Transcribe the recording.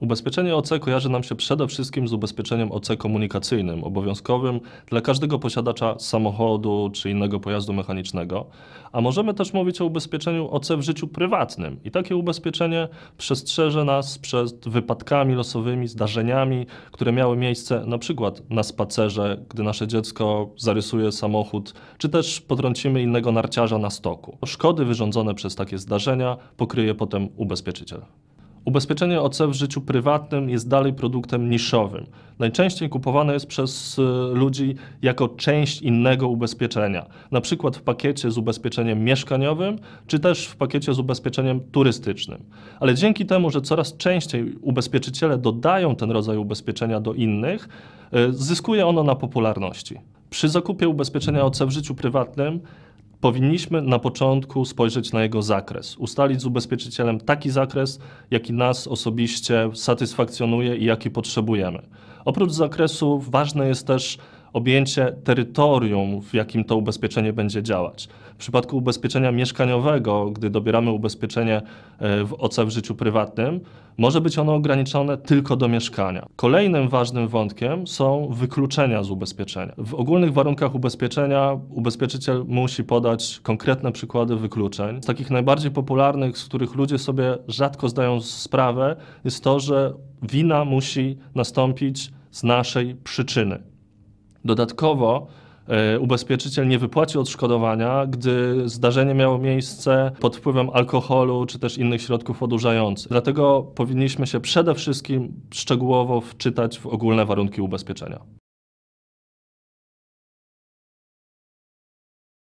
Ubezpieczenie OC kojarzy nam się przede wszystkim z ubezpieczeniem OC komunikacyjnym, obowiązkowym dla każdego posiadacza samochodu czy innego pojazdu mechanicznego, a możemy też mówić o ubezpieczeniu OC w życiu prywatnym. I takie ubezpieczenie przestrzeże nas przed wypadkami losowymi, zdarzeniami, które miały miejsce na przykład na spacerze, gdy nasze dziecko zarysuje samochód, czy też potrącimy innego narciarza na stoku. Szkody wyrządzone przez takie zdarzenia pokryje potem ubezpieczyciel. Ubezpieczenie OC e w życiu prywatnym jest dalej produktem niszowym. Najczęściej kupowane jest przez y, ludzi jako część innego ubezpieczenia, na przykład w pakiecie z ubezpieczeniem mieszkaniowym, czy też w pakiecie z ubezpieczeniem turystycznym. Ale dzięki temu, że coraz częściej ubezpieczyciele dodają ten rodzaj ubezpieczenia do innych, y, zyskuje ono na popularności. Przy zakupie ubezpieczenia OC e w życiu prywatnym powinniśmy na początku spojrzeć na jego zakres, ustalić z ubezpieczycielem taki zakres, jaki nas osobiście satysfakcjonuje i jaki potrzebujemy. Oprócz zakresu ważne jest też objęcie terytorium, w jakim to ubezpieczenie będzie działać. W przypadku ubezpieczenia mieszkaniowego, gdy dobieramy ubezpieczenie e, w OC w życiu prywatnym, może być ono ograniczone tylko do mieszkania. Kolejnym ważnym wątkiem są wykluczenia z ubezpieczenia. W ogólnych warunkach ubezpieczenia ubezpieczyciel musi podać konkretne przykłady wykluczeń. Z takich najbardziej popularnych, z których ludzie sobie rzadko zdają sprawę, jest to, że wina musi nastąpić z naszej przyczyny. Dodatkowo e, ubezpieczyciel nie wypłaci odszkodowania, gdy zdarzenie miało miejsce pod wpływem alkoholu czy też innych środków odurzających. Dlatego powinniśmy się przede wszystkim szczegółowo wczytać w ogólne warunki ubezpieczenia.